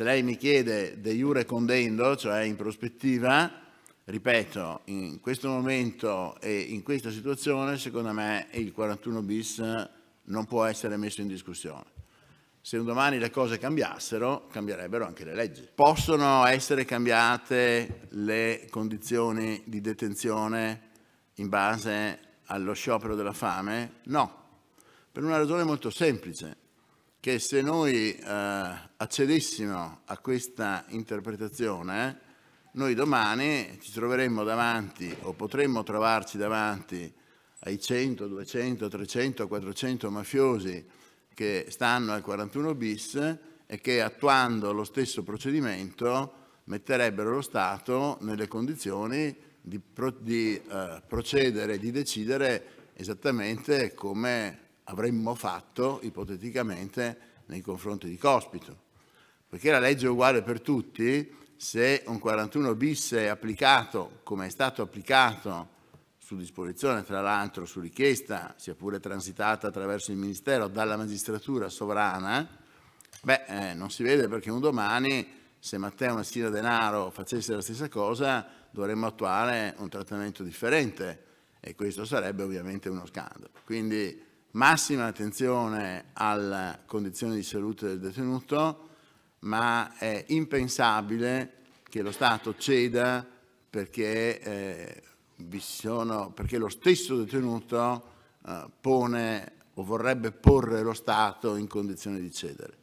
Se lei mi chiede de jure condendo, cioè in prospettiva, ripeto, in questo momento e in questa situazione, secondo me il 41 bis non può essere messo in discussione. Se un domani le cose cambiassero, cambierebbero anche le leggi. Possono essere cambiate le condizioni di detenzione in base allo sciopero della fame? No, per una ragione molto semplice che se noi eh, accedessimo a questa interpretazione, noi domani ci troveremmo davanti o potremmo trovarci davanti ai 100, 200, 300, 400 mafiosi che stanno al 41 bis e che attuando lo stesso procedimento metterebbero lo Stato nelle condizioni di, pro di eh, procedere, di decidere esattamente come avremmo fatto ipoteticamente nei confronti di Cospito. Perché la legge è uguale per tutti, se un 41 bis è applicato come è stato applicato su disposizione, tra l'altro su richiesta, sia pure transitata attraverso il Ministero, dalla magistratura sovrana, beh, eh, non si vede perché un domani, se Matteo Messina Denaro facesse la stessa cosa, dovremmo attuare un trattamento differente e questo sarebbe ovviamente uno scandalo. Quindi massima attenzione alla condizione di salute del detenuto, ma è impensabile che lo Stato ceda perché, eh, sono, perché lo stesso detenuto eh, pone o vorrebbe porre lo Stato in condizione di cedere.